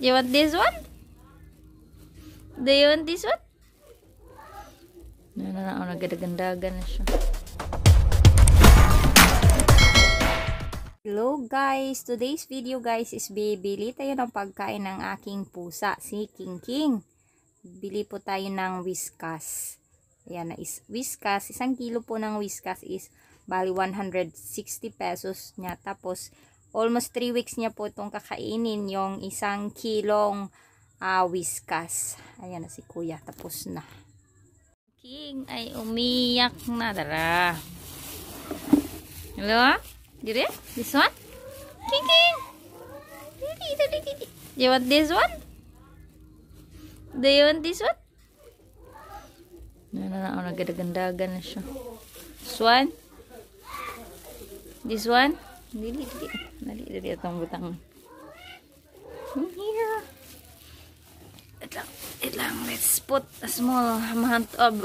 Do you want this one? Do you want this one? Ano na ako, nagagandagan na siya. Hello guys! Today's video guys is bibili tayo ng pagkain ng aking pusa, si King King. Bili po tayo ng whiskas. Ayan na is whiskas. Isang kilo po ng whiskas is bali 160 pesos niya. Tapos Almost 3 weeks niya po itong kakainin, yung isang kilong uh, whiskas. Ayan na si kuya, tapos na. King ay umiyak na, dara. Hello? Dire? This one? King, King! Do you want this one? Do you want this one? No, no, no. Nagagandagan na siya. This one? This one? Dili, dili. tadi dari atong butang iya itlang itlang let's put a small amount of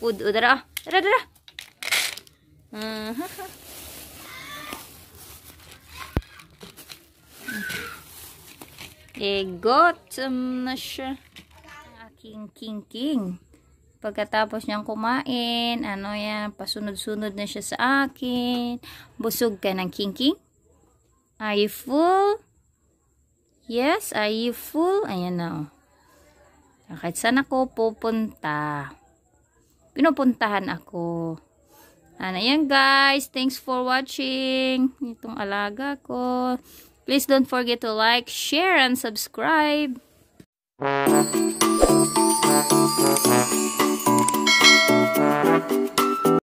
food udara oh, udara udara mm-hmm. they got um, sure. aking king king pagkatapos niyang kumain ano yan pasunod-sunod na siya sa akin busog ka ng king king Are you full? Yes, are you full? Ayan na oh. Bakit ah, saan ako pupunta? Pinupuntahan ako. Ano yan guys. Thanks for watching. Itong alaga ko. Please don't forget to like, share, and subscribe.